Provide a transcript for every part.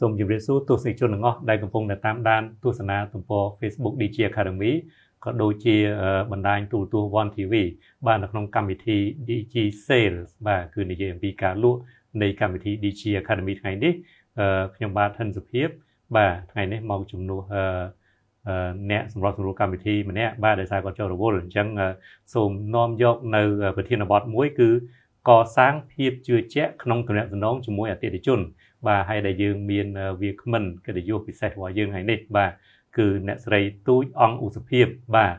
សូមជម្រាបសួរទស្សនិកជនទាំងអស់ដែលកំពុងតាមដានទស្សនាទំព័រ Facebook DG Academy ក៏ដូចជាបណ្ដាញទូរទស្សន៍ One TV បាទនៅក្នុងកម្មវិធី DG Sales បាទគឺនិយាយអំពីការលក់នៃកម្មវិធី DG Academy ថ្ងៃនេះខ្ញុំបាទហិនសុភាពបាទថ្ងៃនេះមកជំនួសអ្នកសម្រាប់សម្រួលកម្មវិធីម្នាក់បាទដោយសារគាត់ចូលរវល់អញ្ចឹងសូមនាំយកនៅប្រធានបទមួយគឺកសាងភាពជឿជាក់ក្នុងទំនាក់ទំនងជាមួយអតិថិជនបាទហើយដែលយើងមានវាគ្មិនកិត្តិយសពិសេសរបស់យើងថ្ងៃនេះបាទគឺអ្នកស្រីទូចអង្គឧសភាពបាទ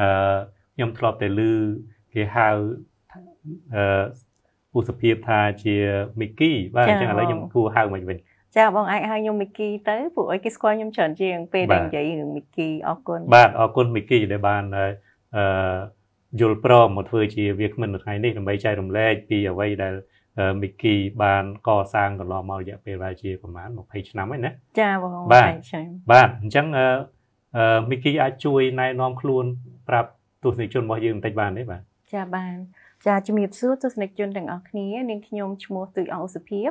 អឺខ្ញុំធ្លាប់តែឮគេហៅអឺឧសភាពថាជាមីគីបាទអញ្ចឹងឥឡូវខ្ញុំគួរហៅមិនវិញចាបងអាចហៅខ្ញុំមីគីទៅពួកឲ្យគេស្គាល់ខ្ញុំច្រើនជាងពេលដែលនិយាយរឿងមីគីអរគុណបាទអរគុណមីគីដែលបានអឺយល់ព្រមមកធ្វើជាវាគ្មិនថ្ងៃនេះដើម្បីចែករំលែកពីអ្វីដែលមីគីបានកសាងកន្លងមករយៈពេលប្រហែលជាប្រហែល20ឆ្នាំហើយណាចាបងបាទបាទអញ្ចឹងមីគីអាចជួយណែនាំខ្លួនប្រាប់ទស្សនិកជនរបស់យើងបន្តិចបានទេបាទចាបានចាជំរាបសួរទស្សនិកជនទាំងអស់គ្នានាងខ្ញុំឈ្មោះទូចអង្គសុភាព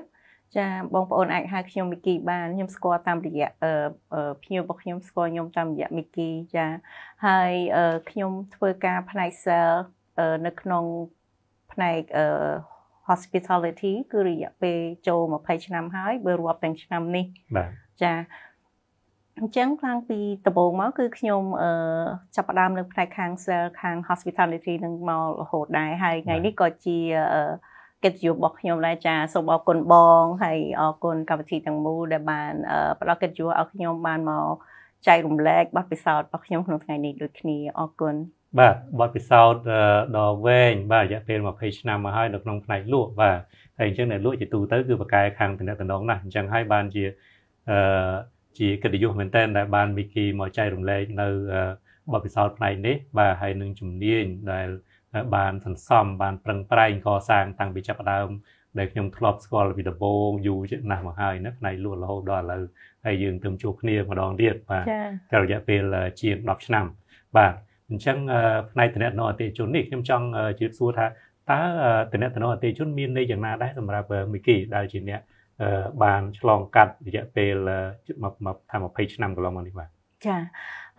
ចាបងប្អូនអាចហៅខ្ញុំមីគីបានខ្ញុំស្គាល់តាមរយៈភ្ញៀវរបស់ខ្ញុំស្គាល់ខ្ញុំតាមរយៈមីគីចាហើយខ្ញុំធ្វើការផ្នែក sell នៅក្នុងផ្នែក hospitality គឺរយៈពេលចូល20ឆ្នាំហើយបើរាប់ទាំងឆ្នាំនេះបាទចាអញ្ចឹងខាងពីដំបូងមកគឺខ្ញុំអឺចាប់ផ្ដើមនៅផ្នែកខាង sell ខាង hospitality នឹងមករហូតដែរហើយថ្ងៃនេះក៏ជាអឺកិត្តិយសរបស់ខ្ញុំដែរចាសូមអរគុណបង ហើយអរគុណកម្មវិធីទាំងមូលដែលបានផ្ដល់កិត្តិយសឲ្យខ្ញុំបានមកចែករំលែកបទពិសោធន៍របស់ខ្ញុំក្នុងថ្ងៃនេះដូចគ្នាអរគុណបាទបទពិសោធន៍ដ៏វែងបាទរយៈពេល20ឆ្នាំមកហើយនៅក្នុងផ្នែកលក់បាទហើយអញ្ចឹងអ្នកលក់ជាទូទៅគឺប្រកែខាងតំណែងណាស់អញ្ចឹងហើយបានជាអឺជាកិត្តិយសមែនតើដែលបានមីគីមកចែករំលែកនៅបទពិសោធន៍ផ្នែកនេះបាទហើយនឹងជំនាញដែលបានសន្សំបានប្រឹងប្រែងកសាងតាំងពីចាប់ដើម ដែលខ្ញុំធ្លាប់ស្គាល់ពីដំបូងយូរណាស់មកហើយណាផ្នែកលក់រហូតដល់ឥឡូវហើយយើងទើបជួបគ្នាម្ដងទៀតបាទរយៈពេលជាង10ឆ្នាំបាទអញ្ចឹងផ្នែកតំណែងអតិជននេះខ្ញុំចង់ជឿសួរថាតើតំណែងអតិជនមានន័យយ៉ាងណាដែរសម្រាប់មីគីដែលជាអ្នកបានឆ្លងកាត់រយៈពេលមកថា20ឆ្នាំកន្លងមកនេះបាទចា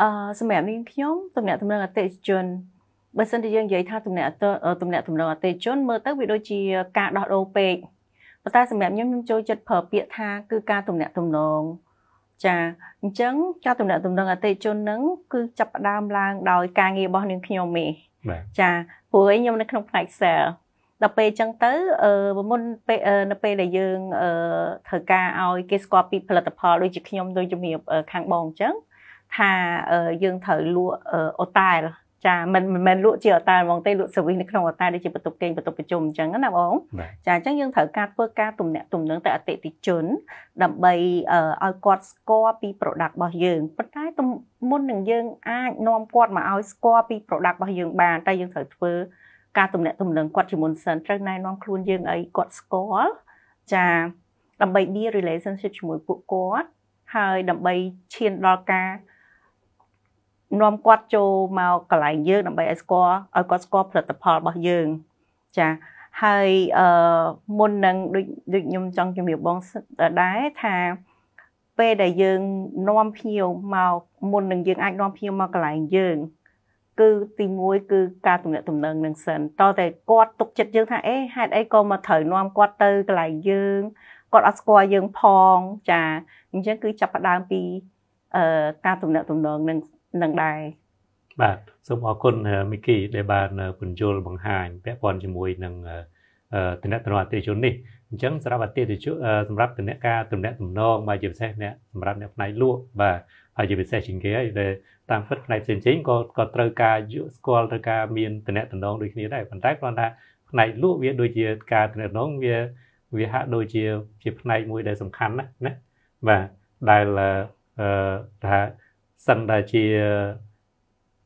អឺសម្រាប់នាងខ្ញុំតំណែងតំណែងអតិជនបើសិនជាយើងនិយាយថាតំណែងតំណែងតំណែងអតិជនមើលទៅវាដូចជាការដោះដូរពេកប៉ុន្តែសម្រាប់ខ្ញុំខ្ញុំចូលចិត្តប្រើពាក្យថា គឺការតំណែងតំណងចាអញ្ចឹងការតំណែងតំណងអតិជននឹងគឺចាប់ផ្ដើមឡើងដោយការងាររបស់នាងខ្ញុំឯងចាព្រោះឯងខ្ញុំនៅក្នុងផ្នែក sell ដល់ពេលអញ្ចឹងទៅអឺមុនពេលនៅពេលដែលយើងអឺធ្វើការឲ្យគេស្គាល់ពីផលិតផលដូចជាខ្ញុំដូចជំរាបខាងបងអញ្ចឹងថាយើងត្រូវលក់អូតែលចាមិនមិនមែនលក់ជាអតាហ្មងទេលក់ service នៅក្នុងអតាដូចជាបន្ទប់គេងបន្ទប់ប្រជុំអញ្ចឹងណាបងចាអញ្ចឹងយើងត្រូវការធ្វើ ការទំនាក់ទំនងទៅអតិថិជនដើម្បីឲ្យគាត់ស្គាល់ពី product របស់យើងប៉ុន្តែមុននឹងយើងអាចនាំគាត់មកឲ្យស្គាល់ពី product របស់យើងបានតែយើងត្រូវធ្វើការទំនាក់ទំនងគាត់ជាមុនសិនត្រូវណែនាំខ្លួនយើងឲ្យគាត់ស្គាល់ចាដើម្បី build relationship ជាមួយពួកគាត់ហើយដើម្បីឈានដល់ការនាំគាត់ចូលមកកន្លែងយើងដើម្បីឲ្យស្គាល់ឲ្យគាត់ស្គាល់ផលិតផលរបស់យើងចាហើយអឺមុននឹងដូចដូចខ្ញុំចង់ជម្រាបបងដែរថាពេលដែលយើងនាំភ្ញៀវមកមុននឹងយើងអាចនាំភ្ញៀវមកកន្លែងយើងគឺទីមួយគឺការទំនាក់ទំនងនឹងសិនតើតែគាត់ទុកចិត្តយើងថាអេហេតុអីក៏មកត្រូវនាំគាត់ទៅកន្លែងយើងគាត់អត់ស្គាល់យើងផងចាអញ្ចឹងគឺចាប់ផ្ដើមពីអឺការទំនាក់ទំនងនឹងនឹងដែរបាទសូមអរគុណមីគីដែលបានពន្យល់បង្ហាញពាក់ព័ន្ធជាមួយនឹងតំណែងអតិថិជននេះអញ្ចឹងសម្រាប់អតិថិជនសម្រាប់តំណែងការតំណែងតំណងមកជាពិសេសអ្នកសម្រាប់អ្នកផ្នែកលក់បាទហើយជាពិសេសជាងគេហើយដែលតាមពិតផ្នែកផ្សេងផ្សេងក៏ក៏ត្រូវការយកស្គាល់ត្រូវការមានតំណែងតំណងដូចគ្នាដែរប៉ុន្តែគ្រាន់ថាផ្នែកលក់វាដូចជាការតំណែងតំណងវាវាហាក់ដូចជាជាផ្នែកមួយដែលសំខាន់ណាស់ណាបាទដែលអឺថាសឹងតែជា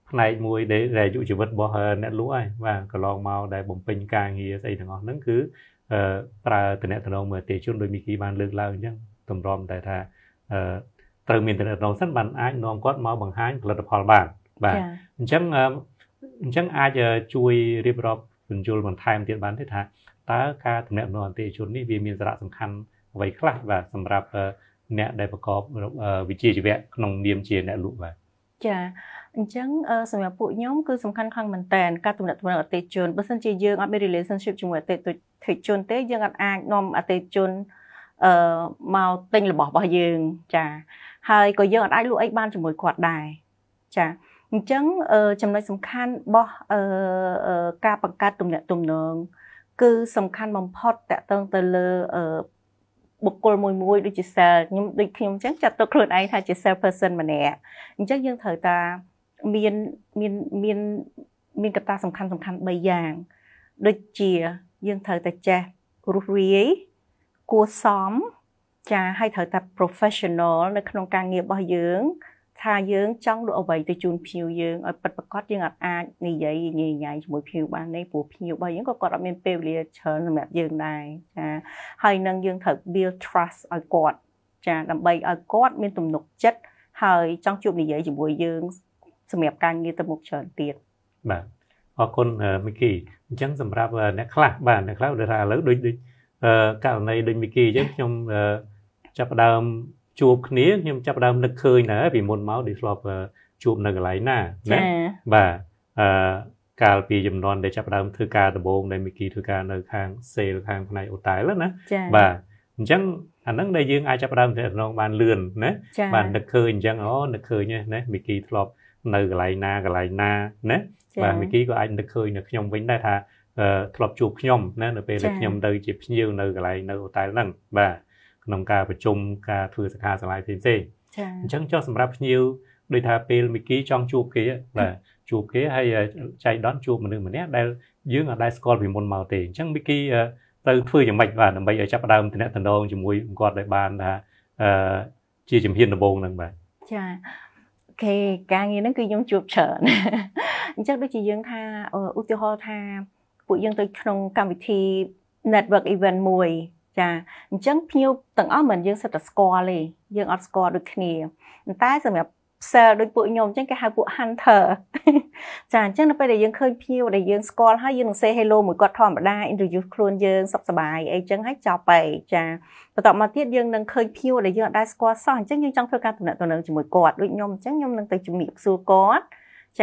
ផ្នែកមួយដែលអាយុជីវិតរបស់អ្នកលក់ហើយបាទកន្លងមកដែលបំពេញការងារស្អីទាំងអស់ហ្នឹងគឺប្រើតំណែងមើលទេជនដោយមីគីបានលើកឡើងអញ្ចឹងតម្រាំតែថាត្រូវមានតំណែងសិនបានអាចនាំគាត់មកបង្ហាញផលិតផលបានបាទអញ្ចឹងអញ្ចឹងអាចជួយរៀបរាប់បញ្យលបន្ថែមទៀតបានទេថាតើការតំណែងអន្តរជាតិនេះវាមានសារៈសំខាន់អ្វីខ្លះបាទសម្រាប់អ្នកដែលប្រកបវិជ្ជាជីវៈក្នុងនាមជាអ្នកលក់បាទចាអញ្ចឹងសម្រាប់ពួកខ្ញុំគឺសំខាន់ខ្លាំងមែនតើការទំនាក់ទំនងអតិជនបើសិនជាយើងអត់មាន relationship ជាមួយអតិថិជនទេយើងអត់អាចនាំអតិជនអឺមកទិញរបស់របស់យើងចាហើយក៏យើងអត់អាចលក់អីបានជាមួយគាត់ដែរចាអញ្ចឹងចំណុចសំខាន់របស់ការបង្កើតទំនាក់ទំនងគឺសំខាន់បំផុតតកតងទៅលើបុគ្គលមួយមួយដូចជា cell ខ្ញុំដូចខ្ញុំអញ្ចឹងចាត់ទុកខ្លួនឯងថាជា cell person ម្នាក់អញ្ចឹងយើងត្រូវតាមានមានមានមានកត្តាសំខាន់សំខាន់3យ៉ាងដូចជាយើងត្រូវតែចេះរុះរាយគួសមចាឲ្យត្រូវតែ professional នៅក្នុងការងាររបស់យើងថាយើងចង់លក់អ្វីទៅជូនភ្ញៀវយើងឲ្យពិតប្រាកដយើងអាចនិយាយញញៃជាមួយភ្ញៀវបានទេព្រោះភ្ញៀវរបស់យើងក៏គាត់អត់មានពេលវេលាច្រើនសម្រាប់យើងដែរចាហើយនឹងយើងត្រូវ build trust ឲ្យគាត់ចាដើម្បីឲ្យគាត់មានទំនុកចិត្តហើយចង់ជួបនិយាយជាមួយយើងសម្រាប់ការងារទៅមុខច្រើនទៀតបាទអរគុណមីគីអញ្ចឹងសម្រាប់អ្នកខ្លះបាទអ្នកខ្លះដែលថាឥឡូវដូចដូចករណីដូចមីគីអញ្ចឹងខ្ញុំចាប់ផ្ដើមជួបគ្នាខ្ញុំចាប់ដើមនឹកឃើញដែរពីមុនមកដូចធ្លាប់ជួបនៅកន្លែងណាណាបាទអឺកាលពីចំនួនដែលចាប់ដើមធ្វើការដំបូងដែលមីគី ធ្វើការនៅខាង sale ខាងផ្នែក hotel ណាបាទអញ្ចឹងអាហ្នឹងដែលយើងអាចចាប់ដើមទំនងបានលឿនណាបាទនឹកឃើញអញ្ចឹងអូនឹកឃើញណាមីគីធ្លាប់នៅកន្លែងណាកន្លែងណាណាបាទមីគីក៏អាចនឹកឃើញនៅខ្ញុំវិញដែរថាធ្លាប់ជួបខ្ញុំណានៅពេលដែលខ្ញុំទៅជាភ្ញៀវនៅកន្លែងនៅ hotel ហ្នឹងបាទក្នុងការប្រជុំការធ្វើសិក្ខាសាលាផ្សេងៗចា៎អញ្ចឹងចុះសម្រាប់ភ្ញៀវដោយថាពេលមីគីចង់ជួបគេបាទជួបគេហើយចៃដន្យជួបមនុស្សម្នាក់ដែលយើងអាចដែរស្គាល់ពីមុនមកទេអញ្ចឹងមីគីទៅធ្វើយ៉ាងម៉េចបាទដើម្បីឲ្យចាប់ដើមទំនាក់ទំនងជាមួយគាត់ឲ្យបានថាអឺជាជំហានដំបូងហ្នឹងបាទចាខេការងារហ្នឹងគឺខ្ញុំជួបច្រើនអញ្ចឹងដូចជាយើងថាឧទាហរណ៍ថាពួកយើងទៅក្នុងកម្មវិធី network event មួយចាអញ្ចឹងភ្ញៀវទាំងអស់មិនយើងសិតតែស្គាល់ទេយើងអត់ស្គាល់ដូចគ្នាតែសម្រាប់ sell ដូចពួកខ្ញុំអញ្ចឹងគេហៅពួក hunter ចាអញ្ចឹងនៅពេលដែលយើងឃើញភ្ញៀវដែលយើងស្គាល់ហើយយើងនឹង say hello មួយគាត់ធម្មតា introduce ខ្លួនយើងសុខសប្បាយអីចឹងហើយចប់ហើយចាបន្ទាប់មកទៀតយើងនឹងឃើញភ្ញៀវដែលយើងអត់ដែរស្គាល់សោះអញ្ចឹងយើងចង់ធ្វើការតំណតំណជាមួយគាត់ដូចខ្ញុំអញ្ចឹងខ្ញុំនឹងទៅជំរាបសួរគាត់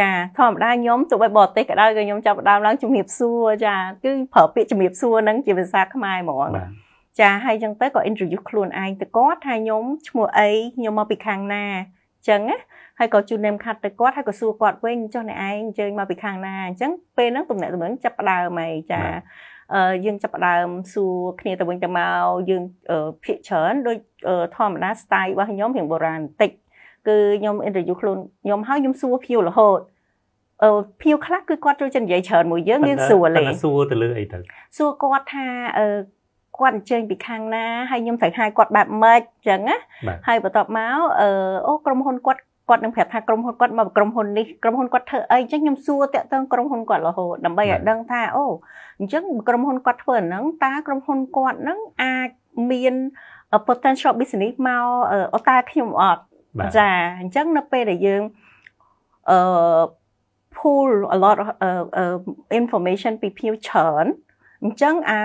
ចាធម្មតាខ្ញុំទោះបីបរទេសក៏ដោយក៏ខ្ញុំចាប់ដើមឡើងជំរាបសួរចាគឺប្រើពាក្យជំរាបសួរហ្នឹងជាភាសាខ្មែរហ្មងបាទចាហើយអញ្ចឹងទៅក៏ introduce ខ្លួនឯងទៅគាត់ថាខ្ញុំឈ្មោះអីខ្ញុំមកពីខាងណាអញ្ចឹងណាហើយក៏ជូន name card ទៅគាត់ហើយក៏សួរគាត់វិញចុះអ្នកឯងអញ្ជើញមកពីខាងណាអញ្ចឹងពេលហ្នឹងទំនាក់ទំនងចាប់ផ្ដើមហើយចាអឺយើងចាប់ផ្ដើមសួរគ្នាទៅវិញទៅមកយើងភាកច្រើនដូចធម្មតា style របស់ខ្ញុំរៀងបុរាណបន្តិចគឺខ្ញុំ interview ខ្លួនខ្ញុំហើយខ្ញុំសួរភៀវរហូតអឺភៀវខ្លះគឺគាត់ចូលចិត្តនិយាយច្រើនមួយយើងយើងសួរលេសួរទៅលើអីទៅសួរគាត់ថាអឺគាត់អញ្ជើញពីខាងណាហើយខ្ញុំត្រូវហៅគាត់បែបម៉េចអញ្ចឹងណាហើយបន្ទាប់មកអឺអូក្រុមហ៊ុនគាត់គាត់នឹងប្រាប់ថាក្រុមហ៊ុនគាត់មកក្រុមហ៊ុននេះក្រុមហ៊ុនគាត់ធ្វើអីអញ្ចឹងខ្ញុំសួរតាក់ទងក្រុមហ៊ុនគាត់រហូតដើម្បីឲ្យដឹងថាអូអញ្ចឹងក្រុមហ៊ុនគាត់ធ្វើអាហ្នឹងតើក្រុមហ៊ុនគាត់ហ្នឹងអាចមាន potential business មកអូតើខ្ញុំអត់ចាអញ្ចឹងនៅពេលដែលយើងអឺ pull a lot of uh, uh, information ពីភៀវច្រើនអញ្ចឹងអា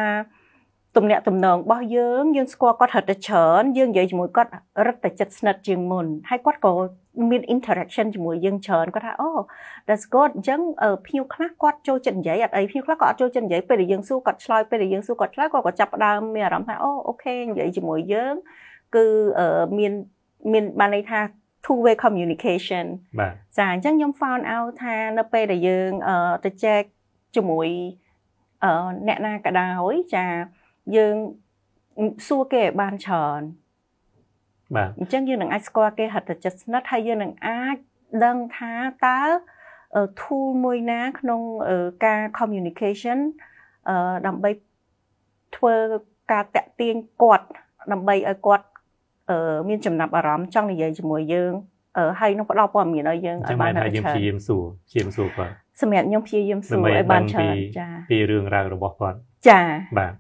ទំនាក់ទំនងរបស់យើងយើងស្គាល់គាត់រត់តែច្រើនយើងនិយាយជាមួយគាត់រត់តែចិត្តស្និទ្ធជាងមុនហើយគាត់ក៏មាន interaction ជាមួយយើងច្រើនគាត់ថាអូ that's good អញ្ចឹងភ្ញៀវខ្លះគាត់ចូលចិត្តនិយាយអត់អីភ្ញៀវខ្លះក៏អត់ចូលចិត្តនិយាយពេលដែលយើងសួរគាត់ឆ្លើយពេលដែលយើងសួរគាត់ឆ្លើយគាត់ក៏ចាប់ផ្ដើមមានអារម្មណ៍ថាអូអូខេនិយាយជាមួយយើងគឺមានមានបានន័យថា two way communication បាទចាអញ្ចឹងខ្ញុំ found out ថានៅពេលដែលយើងទៅចែកជាមួយអ្នកណាក៏ដោយចាយើងសួរគេឲ្យបានច្រើនបាទអញ្ចឹងយើងនឹងអាចស្គាល់គេហត្ថចិតស្និទ្ធហើយយើងនឹងអាចដឹងថាតើ tool មួយណាក្នុងការ communication ដើម្បីធ្វើការតាក់ទាញគាត់ដើម្បីឲ្យគាត់មានចំណាប់អារម្មណ៍ចង់និយាយជាមួយយើងហើយនឹងផ្ដល់ព័ត៌មានឲ្យយើងឲ្យបានច្រើនយើងព្យាយាមសួរព្យាយាមសួរគាត់សម្រាប់ខ្ញុំព្យាយាមសួរឲ្យបានច្រើនចាពីរឿងរ៉ាវរបស់គាត់ចាបាទ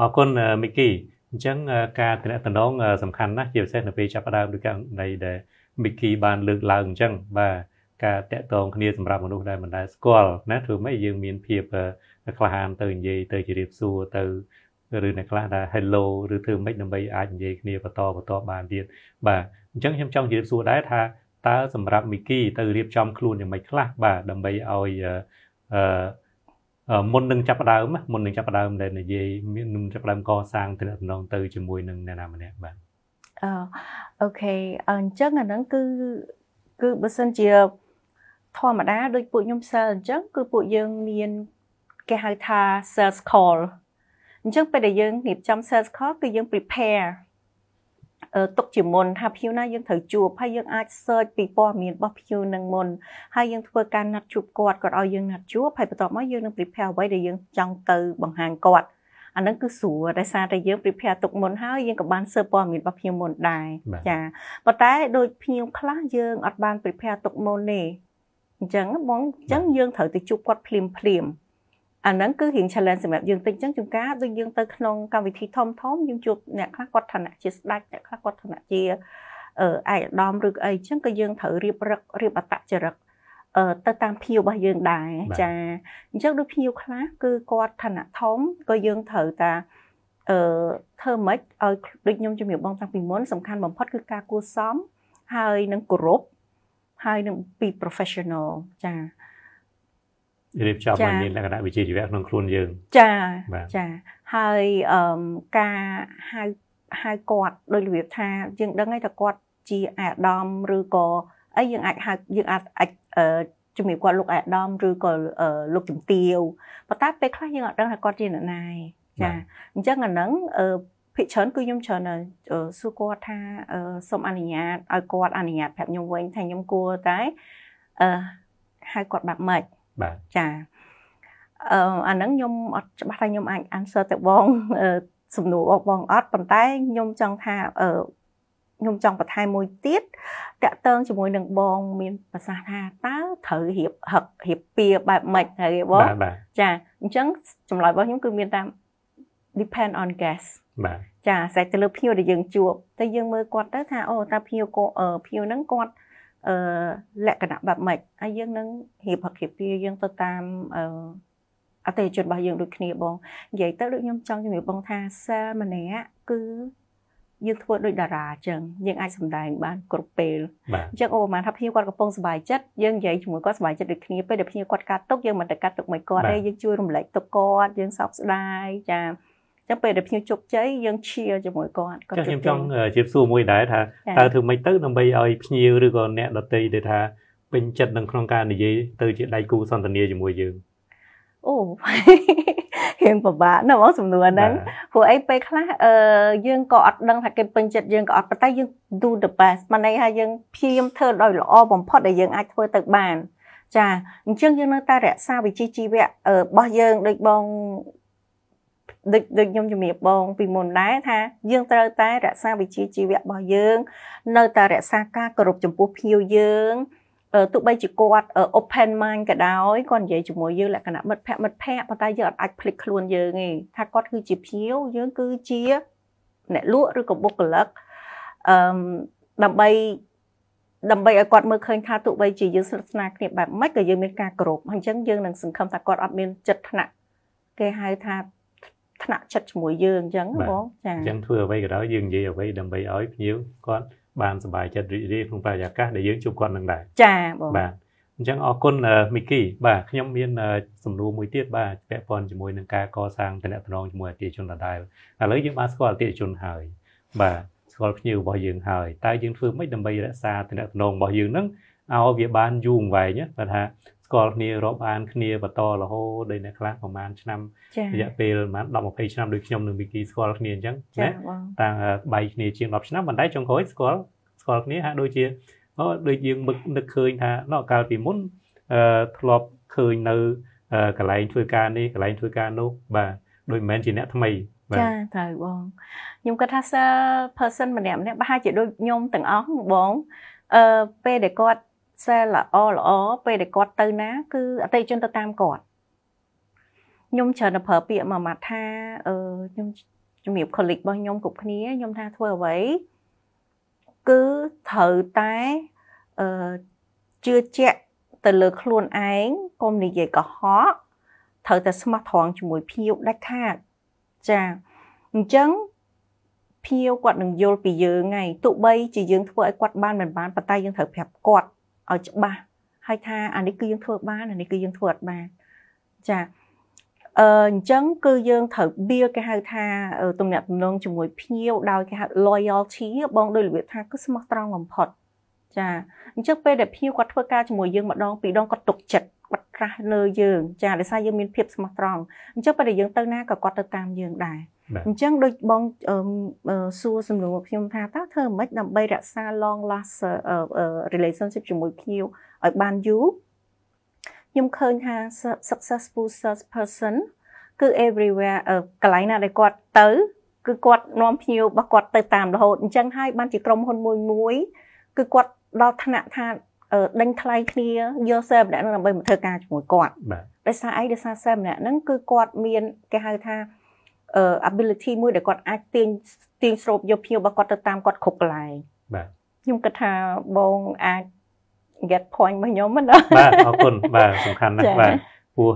អរគុណមីគីអញ្ចឹងការតំណតំណងសំខាន់ណាស់ជាពិសេសនៅពេលចាប់ផ្ដើមឬករណីដែលមីគីបានលើកឡើងអញ្ចឹងបាទការតាក់ទងគ្នាសម្រាប់មនុស្សដែលមិនដែលស្គាល់ណាធ្វើម៉េចយើងមានភាពក្លាហានទៅនិយាយទៅជម្រាបសួរទៅឬអ្នកខ្លះថា hello ឬធ្វើម៉េចដើម្បីអាចនិយាយគ្នាបន្តបន្តបានទៀតបាទអញ្ចឹងខ្ញុំចង់ជម្រាបសួរដែរថាតើសម្រាប់មីគីទៅរៀបចំខ្លួនយ៉ាងម៉េចខ្លះបាទដើម្បីឲ្យអឺមុននឹងចាប់ដើមមុននឹងចាប់ដើមដែលនិយាយមាននឹងចាប់ដើមកសាងទំនាក់ទំនងទៅជាមួយនឹងអ្នកណាម្នាក់បាទអឺអូខេអញ្ចឹងអាហ្នឹងគឺគឺបើសិនជាធម្មតាដូចពួកខ្ញុំសិលអញ្ចឹងគឺពួកយើងមានគេហៅថា sales call អញ្ចឹងពេលដែលយើងរៀបចំ sales call គឺយើង prepare ទុកជាមុនថាភ្ញៀវណាយើងត្រូវជួបហើយយើងអាច search ពីព័ត៌មានរបស់ភ្ញៀវនឹងមុនហើយយើងធ្វើការណាត់ជួបគាត់គាត់ឲ្យយើងណាត់ជួបហើយបន្ទាប់មកយើងនឹង prepare អ្វីដែលយើងចង់ទៅបង្ហាញគាត់អានឹងគឺស្រួលដោយសារតែយើង prepare ទុកមុនហើយយើងក៏បានសើព័ត៌មានរបស់ភ្ញៀវមុនដែរចាប៉ុន្តែដូចភ្ញៀវខ្លះយើងអត់បាន prepare ទុកមុនទេអញ្ចឹងបងអញ្ចឹងយើងត្រូវទៅជួបគាត់ភ្លាមភ្លាមអាហ្នឹងគឺរៀង challenge សម្រាប់យើងតិចចឹងជួនកាលដូចយើងទៅក្នុងកម្មវិធីធំធំយើងជួបអ្នកខ្លះគាត់ឋានៈជាស្ដេចអ្នកខ្លះគាត់ឋានៈជាអឺឯកឧត្តមឬអីចឹងក៏យើងត្រូវរៀបរឹករៀបអតចរិតអឺទៅតាមភៀវរបស់យើងដែរចាអញ្ចឹងដូចភៀវខ្លះគឺគាត់ឋានៈធំក៏យើងត្រូវតាអឺធ្វើម៉េចឲ្យដូចខ្ញុំជំរាបបងតាំងពីមុន សំខាន់បំផុតគឺការគួរសមហើយនឹងគោរពហើយនឹងពី professional ចារៀបចំឲ្យមានលក្ខណៈវិជ្ជាជីវៈក្នុងខ្លួនយើងចាចាហើយអឺការហៅហៅគាត់ដោយរបៀបថាយើងដឹងហើយថាគាត់ជាអាដាមឬក៏អីយើងអាចហៅយើងអាចអាចជំរាបគាត់លោកអាដាមឬក៏លោកជំទាវប៉ុន្តែពេលខ្លះយើងអត់ដឹងថាគាត់ជានរណាចាអញ្ចឹងអាហ្នឹងភិកច្រើនគឺខ្ញុំច្រើនសួរគាត់ថាសូមអនុញ្ញាតឲ្យគាត់អនុញ្ញាតប្រាប់ខ្ញុំវិញថាខ្ញុំគួរតែហៅគាត់បែបម៉េចបាទចាអឺអាហ្នឹងខ្ញុំអត់ច្បាស់ថាខ្ញុំអាច answer ទៅបងសំណួរបងអត់ប៉ុន្តែខ្ញុំចង់ថាអឺខ្ញុំចង់បន្ថែមមួយទៀតតាក់ទងជាមួយនឹងបងមានប្រសាសន៍ថាតើត្រូវរៀបហឹករៀបពីបែបម៉េចហើយបងចាអញ្ចឹងចម្លើយរបស់ខ្ញុំគឺមានតាម depend on guest បាទចាស្រេចទៅលើភ្ញៀវដែលយើងជួបតែយើងមើលគាត់ទៅថាអូតើភ្ញៀវគាត់ភ្ញៀវហ្នឹងគាត់អឺលក្ខណៈបែបម៉េចហើយយើងនឹងរៀបភាគីពីយើងទៅតាមអឺអតិជនរបស់យើងដូចគ្នាបងនិយាយទៅដូចខ្ញុំចង់ជំរាបបងថាសាលម្នាក់គឺយើងធ្វើដូចតារាអញ្ចឹងយើងអាចសម្ដែងបានគ្រប់ពេលអញ្ចឹងឧបមាថាភ្ញៀវគាត់កំពុងសប្បាយចិត្តយើងនិយាយជាមួយគាត់សប្បាយចិត្តដូចគ្នាពេលដែលភ្ញៀវគាត់កាត់ទុកយើងមិនទៅកាត់ទុកមួយគាត់ទេយើងជួយរំលែកទុកគាត់យើងសោកស្ដាយចាចឹងពេលដែលភ្ញៀវជោគជ័យយើងឈៀជាមួយគាត់គាត់ខ្ញុំចង់ជៀបសួរមួយដែរថាតើធ្វើម៉េចទៅដើម្បីឲ្យភ្ញៀវឬក៏អ្នកដទៃដែលថាពេញចិត្តនឹងក្នុងការនិយាយទៅជាដៃគូសន្ទនាជាមួយយើងអូរៀងពិបាកណាស់បងសំណួរហ្នឹងព្រោះអីពេលខ្លះអឺយើងក៏អត់ដឹងថាគេពេញចិត្តយើងក៏អត់ប៉ុន្តែយើង do the best មកន័យថាយើងព្យាយាមធ្វើដោយល្អបំផុតដែលយើងអាចធ្វើទៅបានចាអញ្ចឹងយើងនៅតែរក្សាវិជ្ជាជីវៈរបស់យើងដូចបងដូចដូចខ្ញុំជំរាបបង ពីមុនដែរថាយើងត្រូវតែរក្សាវិជាជីវៈរបស់យើង នៅតែរក្សាការគោរពចំពោះភ្ញៀវយើងទោះបីជាគាត់ open mind ក៏ដោយគាត់និយាយជាមួយយើងលក្ខណៈមិត្តភ័ក្តិមិត្តភ័ក្តិប៉ុន្តែយើងអាចភ្លេចខ្លួនយើងទេថាគាត់គឺជាភ្ញៀវយើង គឺជាអ្នកលក់ឬក៏បុគ្គលិកអឺដើម្បីដើម្បីឲ្យគាត់មើលឃើញថាទោះបីជាយើងស្និទ្ធស្នាលគ្នាបែបម៉េចក៏យើងមានការគោរពអញ្ចឹងយើងនឹងសង្ឃឹមថាគាត់អត់មានចិត្តថ្នាក់គេហៅថាថ្នាក់ចិត្តជាមួយយើងអញ្ចឹងបងចាអញ្ចឹងធ្វើអ្វីក៏ដោយយើងនិយាយអ្វីដើម្បីឲ្យភ្ញៀវគាត់បានសប្បាយចិត្តរីករាយក្នុងបរិយាកាសដែលយើងជួបគាត់នឹងដែរចាបងបាទអញ្ចឹងអរគុណមីគីបាទខ្ញុំមានសំណួរមួយទៀតបាទពាក់ព័ន្ធជាមួយនឹងការកសាងតំណែងជាមួយអតិថិជនដដែលឥឡូវយើងបានស្គាល់អតិថិជនហើយបាទស្គាល់ភ្ញៀវរបស់យើងហើយតើយើងធ្វើម៉េចដើម្បីរក្សាតំណែងរបស់យើងនឹងឲ្យវាបានយូរអង្វែងគាត់ថាស្គាល់គ្នារាប់អានគ្នាបន្តរហូតដូចអ្នកខ្លះប្រហែលឆ្នាំរយៈពេលប្រហែល10 20ឆ្នាំដូចខ្ញុំនិងមីគីស្គាល់គ្នាអញ្ចឹងណាតាំងបៃគ្នាជាង10ឆ្នាំប៉ុន្តែចុងក្រោយស្គាល់ស្គាល់គ្នាហាក់ដូចជាដូចយើងមឹកនឹកឃើញថាណោះកាលពីមុនអឺធ្លាប់ឃើញនៅកន្លែងធ្វើការនេះកន្លែងធ្វើការនោះបាទដូចមិនមែនជាអ្នកថ្មីចាត្រូវបងខ្ញុំគិតថា person ម្នាក់ម្នាក់ប្រហែលជាដូចខ្ញុំទាំងអស់បងអឺពេលដែលគាត់សែលល្អល្អពេលដែលគាត់ទៅណាគឺអតិជនទៅតាមគាត់ខ្ញុំច្រើនតែប្រើពាក្យមួយម៉ាត់ថាអឺខ្ញុំជំរាប colleague របស់ខ្ញុំគ្រប់គ្នាខ្ញុំថាធ្វើអ្វីគឺត្រូវតែអឺជឿជាក់ទៅលើខ្លួនឯងកុំនិយាយកុហកត្រូវតែស្មោះត្រង់ជាមួយភៀវដាច់ខាតចាអញ្ចឹងភៀវគាត់នឹងយល់ពីយើងហើយទោះបី ជាយើងធ្វើឲ្យគាត់បានមិនបានប៉ុន្តែយើងត្រូវប្រាប់គាត់ឲ្យច្បាស់ហើយថាអានេះគឺយើងធ្វើបានអានេះគឺយើងធ្វើអត់បានចាអឺអញ្ចឹងគឺយើងត្រូវ build គេហៅថាទំនាក់ទំនងជាមួយភ្ញៀវដោយគេហៅ loyalty បងដូចរបៀបថាគឺស្មោះត្រង់បំផុតចាអញ្ចឹងពេលដែលភ្ញៀវគាត់ធ្វើការជាមួយយើងម្ដងពីរដងគាត់ទុកចិត្តប្រាស់លើយើងចាដោយសារយើងមានភាពស្មោះត្រង់អញ្ចឹងបើយើងទៅណាក៏គាត់ទៅតាមយើងដែរអញ្ចឹងដូចបងសួរសំណួរខ្ញុំថាតើធ្វើម៉េចដើម្បីរក្សា long last relationship ជាមួយភ្ញៀវឲ្យបានយូរខ្ញុំឃើញថា successful person គឺ everywhere កន្លែងណាដែលគាត់ទៅគឺគាត់នាំភ្ញៀវរបស់គាត់ទៅតាមរហូតអញ្ចឹងហើយបានជាក្រុមហ៊ុនមួយមួយ គឺគាត់ដល់ឋានៈថាដេញថ្លៃគ្នាយកសិស្សម្នាក់ហ្នឹងដើម្បីមកធ្វើការជាមួយគាត់ដោយសារអីដោយសារសិស្សម្នាក់ហ្នឹងគឺគាត់មានគេហៅថា ability មួយដែលគាត់អាចទាញទាញស្រូបយកភ្ញៀវរបស់គាត់ទៅតាមគាត់គ្រប់កន្លែងបាទខ្ញុំគិតថាបងអាច get point របស់ខ្ញុំណាបាទអរគុណបាទសំខាន់ណាស់បាទព្រោះ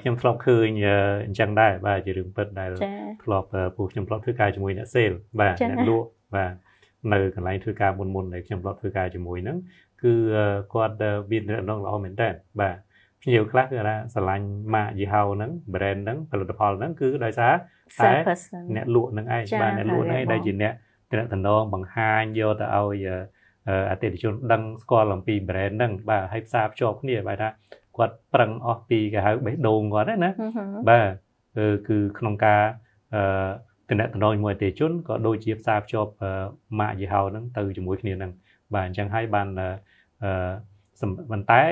ខ្ញុំធ្លាប់ឃើញអញ្ចឹងដែរបាទជារឿងពិតដែលធ្លាប់ពួកខ្ញុំធ្លាប់ធ្វើការជាមួយអ្នកសេលបាទអ្នកលក់បាទនៅកន្លែងធ្វើការមុនមុនដែលខ្ញុំធ្លាប់ធ្វើការជាមួយហ្នឹងគឺគាត់មានដំណងល្អមែនតើបាទភ្ញៀវខ្លះគឺថាស្រឡាញ់ម៉ាកយីហោហ្នឹង brand ហ្នឹងផលិតផលហ្នឹងគឺដោយសារតែអ្នកលក់ហ្នឹងឯងបាទអ្នកលក់ហ្នឹងឯងដែលជាអ្នកតំណងបង្ហាញយកទៅឲ្យអតិថិជនដឹងស្គាល់អំពី brand ហ្នឹងបាទហើយផ្សារភ្ជាប់គ្នាបាទថាគាត់ប្រឹងអស់ពីគេហៅបេះដូងគាត់ណាបាទគឺក្នុងការអឺតំណងជាមួយអតិជនក៏ដូចជាផ្សារភ្ជាប់ម៉ាកយីហោហ្នឹងទៅជាមួយគ្នាហ្នឹងបាទអញ្ចឹងហើយបានអឺប៉ុន្តែ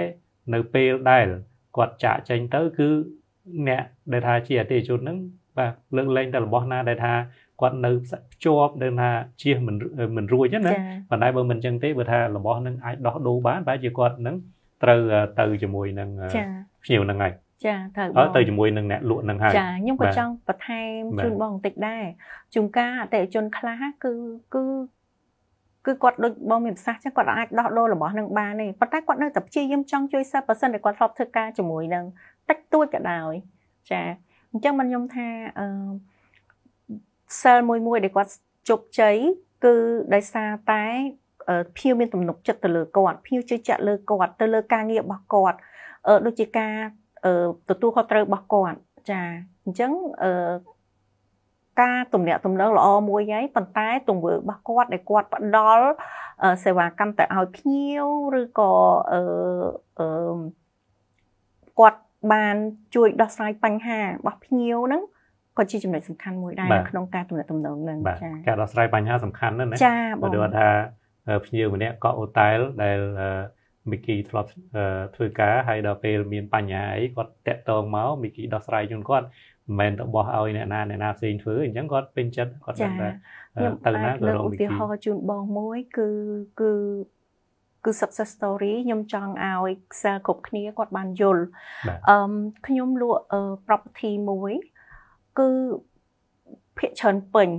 នៅពេលដែលគាត់ចាក់ចេញទៅគឺអ្នកដែលថាជាអតិជនហ្នឹងបាទលើកលែងតែរបស់ណាដែលថាគាត់នៅភ្ជាប់ដែលថាជៀសមិនមិនរួចណាប៉ុន្តែបើមិនអញ្ចឹងទេបើថារបស់នឹងអាចដោះដូរបានបែរជាគាត់នឹងត្រូវទៅជាមួយនឹងភ្ញៀវនឹងហើយចាត្រូវបងទៅជាមួយនឹងអ្នកលក់នឹងហើយចាខ្ញុំក៏ចង់បន្ថែមជូនបងបន្តិចដែរជួនកាលអតិថិជនខ្លះគឺគឺគឺគាត់ដូចបងមានប្រសាសន៍ចឹងគាត់អាចដោះដូររបស់នឹងបានទេប៉ុន្តែគាត់នៅតែព្យាយាមចង់ជួយសិស្សប៉ះសិនតែគាត់ធ្លាប់ធ្វើការជាមួយនឹងតិចតួចក៏ដោយចាអញ្ចឹងមិនខ្ញុំថាអឺសិលមួយមួយដែលគាត់ជោគជ័យគឺដោយសារតែភៀវមានទំនុកចិត្តទៅលើគាត់ភៀវជឿជាក់លើគាត់ទៅលើការងាររបស់គាត់អឺដូចជាការទទួលខុសត្រូវរបស់គាត់ចាអញ្ចឹងអឺការទំនាក់ទំនងល្អមួយហើយប៉ុន្តែទង្វើរបស់គាត់ដែលគាត់ផ្ដល់សេវាកម្មទៅឲ្យភ្ញៀវឬក៏អឺគាត់បានជួយ ដោះស្រាយបញ្ហារបស់ភ្ញៀវហ្នឹងក៏ជាចំណុចសំខាន់មួយដែរក្នុងការទំនាក់ទំនងនឹងចា៎ការដោះស្រាយបញ្ហាសំខាន់ណាស់ណាចា៎បងគាត់ថា ភ្ញៀវម្នាក់ក៏អូតែលដែលអឺមីគីធ្លាប់ធ្វើការហើយដល់ពេលមានបញ្ហាអីគាត់តាក់ទងមកមីគីដោះស្រាយជូនគាត់មិនមែនទៅបោះឲ្យអ្នកណាអ្នកណាផ្សេងធ្វើអញ្ចឹងគាត់ពេញចិត្តគាត់ដឹងថាទៅណាក៏រកមីគីឧទាហរណ៍ជូនបងមួយ គឺគឺគឺ success story ខ្ញុំចង់ឲ្យខ្សែគ្រប់គ្នាគាត់បានយល់អឺខ្ញុំលក់ property មួយគឺភាកច្រើនពេញ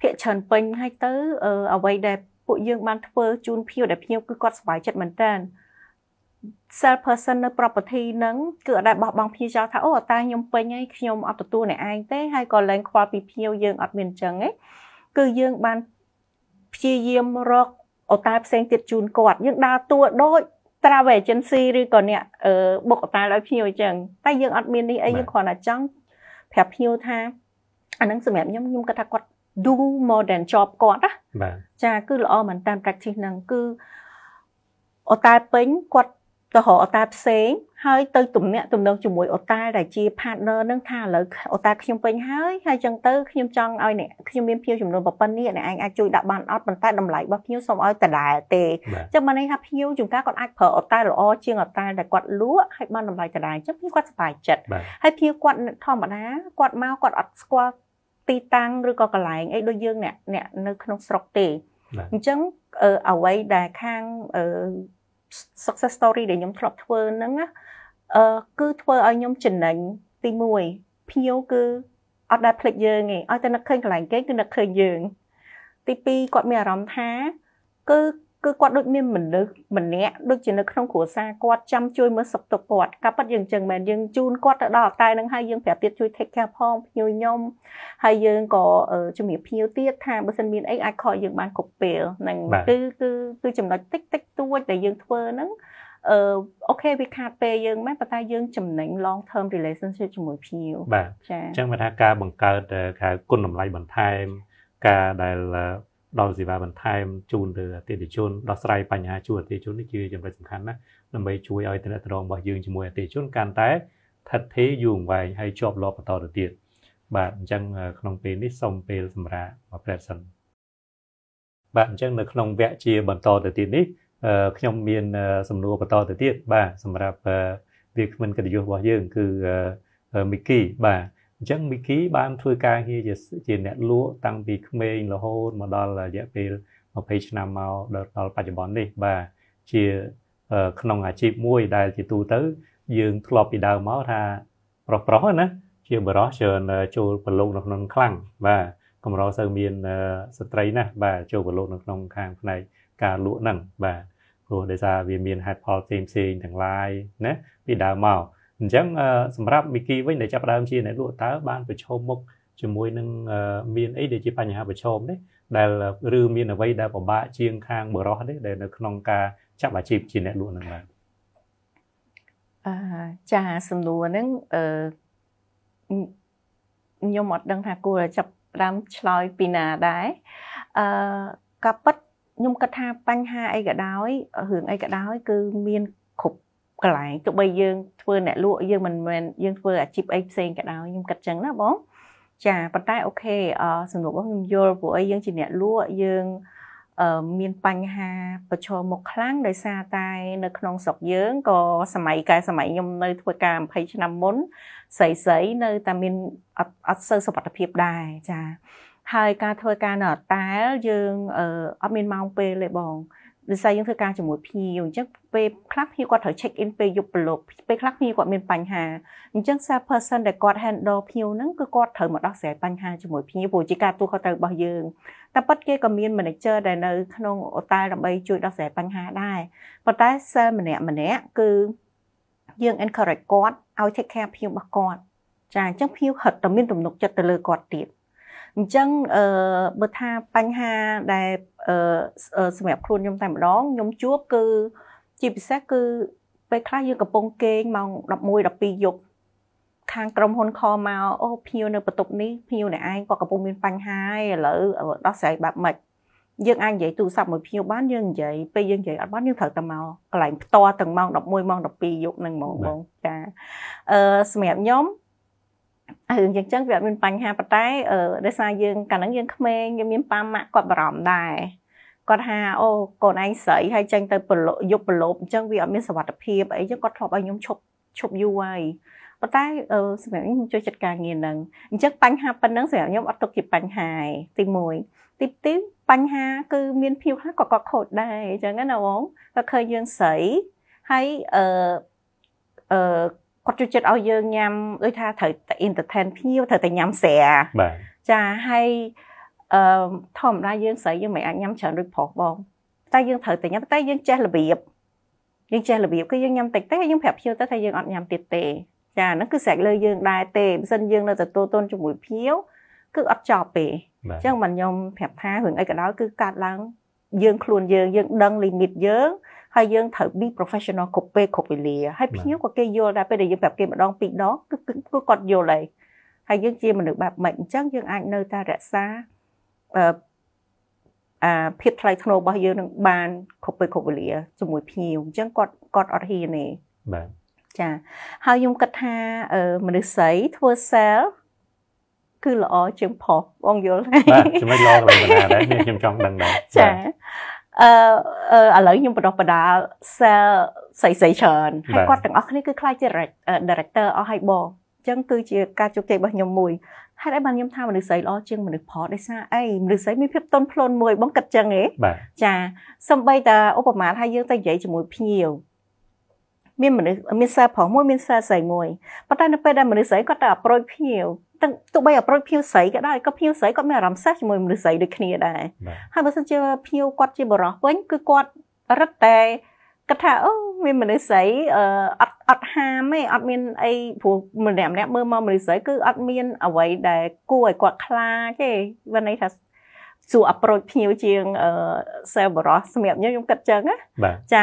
ភាកច្រើនពេញហើយទៅអ្វីដែលពួកយើងបានធ្វើជូនភ្ញៀវដែលភ្ញៀវគឺគាត់សប្បាយចិត្តមែនតើ self person នៅ property ហ្នឹងគឺអត់ដែលបោះបង់ភ្ញៀវចោលថាអូតាខ្ញុំពេញហើយខ្ញុំអត់ទទួលអ្នកឯងទេហើយក៏លែងខ្វល់ពីភ្ញៀវយើងអត់មានអញ្ចឹងឯងគឺយើងបានព្យាយាមរកអូតាផ្សេងទៀតជូនគាត់ យើងដើរតួដូច travel agency ឬក៏អ្នកបុកអូតាឲ្យភ្ញៀវអញ្ចឹងតែយើង អត់មាននេះអីយើងគ្រាន់តែចង់ប្រាប់ភ្ញៀវថាអានឹងសម្រាប់ខ្ញុំខ្ញុំគាត់ថាគាត់ do more than job គាត់ណាបាទចាគឺល្អមែនតាម practice ហ្នឹងគឺអតាពេញគាត់ទៅរកអតាផ្សេងហើយទៅទំនាក់ទំនងជាមួយអតាដែលជា partner នឹងថាឥឡូវអតាខ្ញុំពេញហើយហើយចឹងទៅខ្ញុំចង់ឲ្យអ្នកខ្ញុំមានភាពចំនួនប៉ុណ្ណេះអ្នកឯងអាចជួយដាក់បានអត់ប៉ុន្តែតម្លៃរបស់ខ្ញុំសូមឲ្យដដែលទេចឹងបានន័យថាភ្ញៀវជួនកាលគាត់អាចប្រើអតាល្អជាងអតាដែលគាត់លក់ហើយបានតម្លៃដដែលចឹងខ្ញុំគាត់សប្បាយចិត្តហើយភ្ញៀវគាត់ធម្មតាគាត់មកគាត់អត់ស្គាល់ទីតាំងឬក៏កន្លែងអីដូចយើងអ្នកអ្នកនៅក្នុងស្រុកទេអញ្ចឹងអ្វីដែលខាង success story ដែលខ្ញុំធ្លាប់ធ្វើហ្នឹងអឺគឺធ្វើឲ្យខ្ញុំចំណេញទី1ភៀវគឺអត់ដែលភ្លេចយើងទេឲ្យតែនឹកឃើញកន្លែងគេគឺនឹកឃើញយើង ទី2គាត់មានអារម្មណ៍ថាគឺគឺគាត់ដូចមានមនុស្សម្នាក់ដូចជានៅក្នុងគ្រួសារគាត់ចាំជួយមើលសុខទុក្ខគាត់ការប៉ັດយើងចឹងមែនយើងជូនគាត់ទៅដល់អតែនឹងហើយយើងប្រាប់ទៀតជួយ take care ផងភ្ញៀវខ្ញុំហើយយើងក៏ជំរាបភ្ញៀវទៀតថាបើសិនមានអីអាចខកយើងបានគ្រប់ពេលហ្នឹងគឺគឺគឺចំណុចតិចតិចតួចដែលយើងធ្វើហ្នឹងអឺអូខេវាខាតពេលយើងមែនប៉ុន្តែយើងចំណេញ long term relationship ជាមួយភ្ញៀវបាទចាអញ្ចឹងបើថាការបង្កើតការគុណតម្លៃបន្ថែមការដែលដល់សេវាបន្ថែមជូនទៅអតិថិជនដោះស្រាយបញ្ហាជូនអតិថិជននេះជាចំណុចសំខាន់ណាស់ដើម្បីជួយឲ្យតំណែងរបស់យើងជាមួយអតិថិជនកាន់តែថិតថេរយូរអង្វែងហើយជាប់លាប់បន្តទៅទៀតបាទអញ្ចឹងក្នុងពេលនេះសូមពេលសម្រាប់មកប្រែសិនបាទអញ្ចឹងនៅ ក្នុងវគ្គជាបន្តទៅទៀតនេះខ្ញុំមាន សំណួរបន្តទៅទៀតបាទសម្រាប់វាគ្មិនកិត្តិយសរបស់យើង គឺមីគីបាទអញ្ចឹងមីគីបានធ្វើការងារជាជាអ្នកលក់តាំងពីក្មេងរហូតមកដល់រយៈពេល20ឆ្នាំមកដល់បច្ចុប្បន្ននេះ បាទជាក្នុងអាជីពមួយដែលជាទូទៅ យើងធ្លាប់ពីដើមមកថាប្រុសប្រុសណាជាបរោះច្រើនចូលប្រឡូកនៅក្នុងខ្លាំងបាទកម្រសូវមានស្ត្រីណាស់បាទចូលប្រឡូកនៅក្នុងខាងផ្នែកការលក់ហ្នឹងបាទព្រោះដោយសារវាមានហេតុផលផ្សេងផ្សេងទាំងឡាយណាពីដើមមកអញ្ចឹងសម្រាប់ Miki វិញដែលចាប់ដើមជាអ្នកលក់តើបានប្រឈមមុខជាមួយនឹងមានអីដែលជាបញ្ហាប្រឈមនេះដែលឬមានអ្វីដែលពិបាកជាងខាងបរោះនេះដែលនៅក្នុងការចាប់អាជីពជាអ្នកលក់នឹងបាទអឺចាសំណួរហ្នឹងអឺខ្ញុំអត់ដឹងថាគួរចាប់ដើមឆ្លើយពីណាដែរអឺក៏ប៉ិតខ្ញុំគិតថាបញ្ហាអីក៏ដោយរឿងអីក៏ដោយគឺមានគ្រប់កន្លែងទោះបីយើងធ្វើអ្នកលក់យើងមិនមែនយើងធ្វើអាជីពអីផ្សេងក៏ដោយខ្ញុំគិតចឹងណាបងចាប៉ុន្តែអូខេអសំណួររបស់ខ្ញុំយល់ព្រោះអីយើងជាអ្នកលក់យើងមានបញ្ហា ប្រឈមមុខខ្លាំងដោយសារតែ នៅក្នុងស្រុកយើងក៏សម័យកែសម័យខ្ញុំនៅធ្វើការ20ឆ្នាំមុនស្រីស្រីនៅតែមានអត់សូវសុខភាពដែរចាហើយការធ្វើការនៅអតែលយើងអត់មានម៉ោងពេលទេបងវិស័យយើងធ្វើការជាមួយភ្ញៀវអញ្ចឹងពេលខ្លះភ្ញៀវគាត់ត្រូវ check in ពេលយប់ប្រឡូកពេលខ្លះភ្ញៀវគាត់មានបញ្ហាអញ្ចឹង sales person ដែលគាត់ handle ភ្ញៀវហ្នឹងគឺគាត់ត្រូវមកដោះស្រាយបញ្ហាជាមួយភ្ញៀវព្រោះជាការទូខុសត្រូវរបស់យើងតែប៉ុតគេក៏មាន manager ដែលនៅ ក្នុងអូតែលដើម្បី ជួយដោះស្រាយបញ្ហាដែរប៉ុន្តែ sales ម្នាក់ម្នាក់គឺយើង encourage គាត់ឲ្យ take care ភ្ញៀវរបស់គាត់ចាអញ្ចឹងភ្ញៀវហត់តែមានទំនុកចិត្តទៅលើគាត់ទៀតអញ្ចឹងអឺបើថាបញ្ហាដែលអឺសម្រាប់ខ្លួនខ្ញុំតែម្ដងខ្ញុំជួបគឺជាពិសេសគឺពេលខ្លះយើងកំពុងគេងម៉ោង11 12យប់ខាងក្រុមហ៊ុនខមកអូភៀវនៅបន្ទប់នេះភៀវអ្នកឯងគាត់កំពុងមានបញ្ហាហើយឥឡូវដោះស្រាយបែបម៉េចយើងអាចនិយាយទូរស័ព្ទមួយភៀវបានយើងនិយាយពេលយើងនិយាយអត់បានយើងត្រូវតែមកកន្លែងផ្ទាល់ទាំងម៉ោង11ម៉ោង12យប់នឹងហ្មងបងចាអឺសម្រាប់ខ្ញុំអញ្ចឹងចឹងវាអត់មានបញ្ហាប៉ុន្តែដោយសារយើងកាលហ្នឹងយើងក្មេងយើងមានប៉ាម៉ាក់គាត់បារម្ភដែរគាត់ថាអូកូនឯងស្រីហើយចេញទៅប្រឡប់យកប្រឡប់អញ្ចឹងវាអត់មានសវត្ថភាពអីចឹងគាត់ធ្លាប់ឲ្យខ្ញុំឈប់ឈប់យូរហើយប៉ុន្តែសម្រាប់ខ្ញុំជួយចាត់ការងារហ្នឹងអញ្ចឹងបញ្ហាប៉ុណ្ណឹងសម្រាប់ខ្ញុំអត់ទុកជាបញ្ហាទី1ទី2បញ្ហាគឺមានភាពខ្លះក៏គាត់ខូចដែរអញ្ចឹងណាបងគាត់ឃើញយើងស្រីហើយអឺអឺគាត់ជួយចិត្តឲ្យយើងញ៉ាំដូចថាត្រូវតែ entertain ភ្ញៀវត្រូវតែញ៉ាំស្រាបាទចាហើយអឺធម្មតាយើងស្រីយើងមិនអាចញ៉ាំច្រើនដូចប្រុសបងតែយើងត្រូវតែញ៉ាំតែយើងចេះរបៀបយើងចេះរបៀបគឺយើងញ៉ាំតិចតែយើងប្រាប់ភ្ញៀវទៅថាយើងអត់ញ៉ាំទៀតទេចាហ្នឹងគឺស្រែកលើយើងដែរទេមិនសិនយើងនៅទទួលទនជាមួយភ្ញៀវគឺអត់ចប់ទេអញ្ចឹងមិនខ្ញុំប្រាប់ថារឿងអីក៏ដោយគឺកាត់ឡើងយើងខ្លួនយើងយើងដឹងលីមីតយើងហើយយើងត្រូវ be professional គ្រប់ពេលគ្រប់វេលាហើយភ្ញៀវក៏គេយល់ដែរពេលដែលយើងប្រាប់គេម្ដង ពីរដងគឺគឺគាត់យល់ហើយហើយយើងជាមនុស្សបែបម៉េចអញ្ចឹងយើងអាចនៅតែរក្សាអឺអាភាពថ្លៃថ្នូររបស់យើងនឹងបានគ្រប់ពេលគ្រប់វេលាជាមួយភ្ញៀវអញ្ចឹងគាត់គាត់អត់ហ៊ានទេបាទចាហើយខ្ញុំគិតថាមនុស្សស្រីធ្វើ sell គឺល្អជាងផុសបងយល់បាទចំណុចល្អរបស់បណ្ណាដែរខ្ញុំចង់ដឹងដែរចាអឺឥឡូវខ្ញុំបណ្ដោះបណ្ដាល cell សៃសៃច្រើនហើយគាត់ទាំងអស់គ្នាគឺខ្លាចជា director អស់ហើយបងអញ្ចឹងគឺជាការជោគជ័យរបស់ខ្ញុំមួយហេតុអីបានខ្ញុំថាមនុស្សស្រីល្អជាងមនុស្សផដោយសារអីមនុស្សស្រីមានភាព ទន់ភ្លន់មួយបងគិតចឹងហ៎ចាសំបីតាឧបមាថាយើងទៅនិយាយជាមួយភ្ញៀវមានមនុស្សមានសារប្រុសមួយមានសារស្រីមួយប៉ុន្តែនៅពេលដែលមនុស្សស្រីគាត់ទៅអប្រូចភ្ញៀវទាំងទោះបីអប្រូចភៀវស្រីក៏ដោយក៏ភៀវស្រីគាត់មានអារម្មណ៍សេះជាមួយមនុស្សស្រីដូចគ្នាដែរហើយបើសិនជាភៀវគាត់ជាបរោះវិញគឺគាត់រឹតតែគាត់ថាអូមានមនុស្សស្រីអត់អត់ហាមទេអត់មានអីព្រោះម្នាក់ម្នាក់មើលមកមនុស្សស្រីគឺអត់មានអ្វីដែលគួរឲ្យគាត់ខ្លាចទេវាន័យថាសួរ approach ភ្ញៀវជាងសែបរោះសម្រាប់ខ្ញុំខ្ញុំគិតចឹងណាចា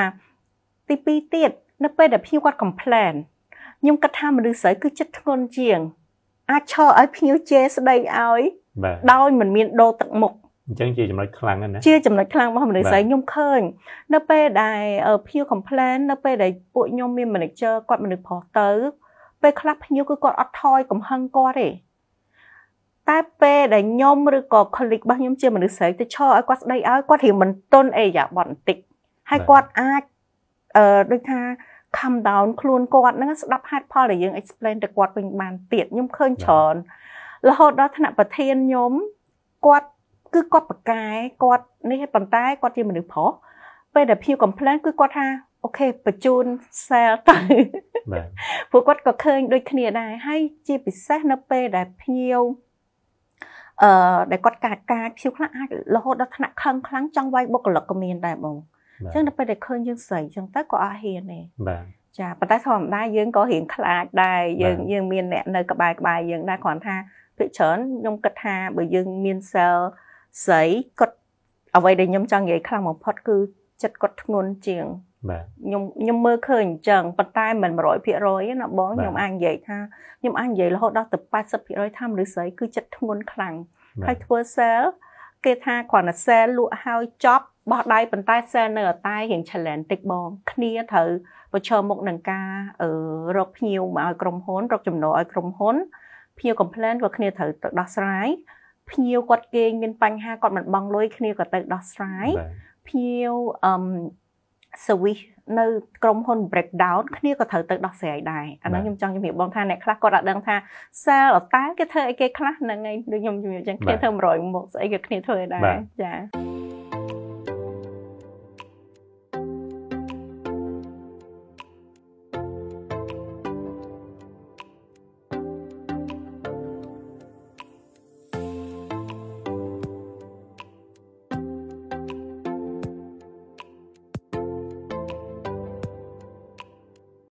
ទី2ទៀតនៅពេលដែលភ្ញៀវគាត់ complain ខ្ញុំគិតថាមនុស្សស្រីគឺចិត្តធ្ងន់ជាងអាចឈរឲ្យភ្ញៀវជេរស្ដីឲ្យដោយមិនមានដោទឹកមុខអញ្ចឹងជាចំណុចខ្លាំងណាស់ជាចំណុចខ្លាំងរបស់មនុស្សស្រីខ្ញុំឃើញនៅពេលដែលភ្ញៀវ complain នៅពេលដែលពួកខ្ញុំមាន manager គាត់មនុស្សប្រុសទៅ ពេលខ្លះភ្ញៀវគឺគាត់អត់ថយកំហឹងគាត់ទេតែពេលដែលខ្ញុំឬក៏ colleague របស់ខ្ញុំជាមនុស្សស្រីទៅឈរឲ្យគាត់ស្ដីឲ្យគាត់រៀងមិនទន់អេយ៉ាបត់បន្តិចហើយគាត់អាចអឺដូចថា calm down ខ្លួនគាត់ហ្នឹងស្ដាប់ហេតុផលដែលយើង explain ទៅគាត់វិញបានទៀតខ្ញុំឃើញច្រើនរហូតដល់ថ្នាក់ប្រធានខ្ញុំគាត់គឺគាត់ប្រកែគាត់នេះប៉ុន្តែគាត់ជាមនុស្សប្រុសពេលដែលភៀវ complain គឺគាត់ថាអូខេបញ្ជូន cell ទៅបាទពួកគាត់ក៏ឃើញដូចគ្នាដែរហើយជាពិសេសនៅពេលដែលភៀវអឺដែលគាត់កាចកាចភៀវខ្លះអាចរហូតដល់ថ្នាក់ខឹងខ្លាំងចង់វាយបុគ្គលិកក៏មានដែរបងអញ្ចឹងដល់ពេលដែលឃើញយើងស្រីអញ្ចឹងទៅក៏អត់ហ៊ានទេបាទចាប៉ុន្តែធម្មតាយើងក៏រៀងខ្លាចដែរយើងយើងមានអ្នកនៅក្បែរក្បែរយើងដែរគ្រាន់ថាភាគច្រើនខ្ញុំគិតថាបើយើងមានសែលស្រីគាត់អ្វីដែលខ្ញុំចង់និយាយខ្លាំងបំផុតគឺចិត្តគាត់ធ្ងន់ជាងបាទខ្ញុំខ្ញុំមើលឃើញអញ្ចឹងប៉ុន្តែមិន100%ទេណាបងខ្ញុំអាចនិយាយថាខ្ញុំអាចនិយាយរហូតដល់ទៅ80%ថាមនុស្សស្រីគឺចិត្តធ្ងន់ខ្លាំងហើយធ្វើ sale គេថាគ្រាន់តែសែលលក់ហើយចប់បោះដៃប៉ុន្តែសែលនៅតែរៀង challenge តិចបង គ្នាត្រូវប្រឈមមុខនឹងការរកភ្ញៀវមកឲ្យក្រុមហ៊ុនរក ចំណូលឲ្យក្រុមហ៊ុនភ្ញៀវ complain ក៏គ្នាត្រូវទៅដោះស្រាយភ្ញៀវគាត់គេងមាន បញ្ហាគាត់មិនបង់លុយគ្នាក៏ទៅដោះស្រាយភ្ញៀវអឹម service នៅក្រុមហ៊ុន breakdown គ្នាក៏ត្រូវទៅដោះស្រាយដែរអានោះខ្ញុំចង់ជំរាបបងថាអ្នកខ្លះគាត់អត់ដឹងថាសាលតើគេធ្វើអីគេខ្លះហ្នឹងឯងដូចខ្ញុំជំរាបចឹងគ្នាធ្វើ100មុខស្អីក៏គ្នាធ្វើដែរចា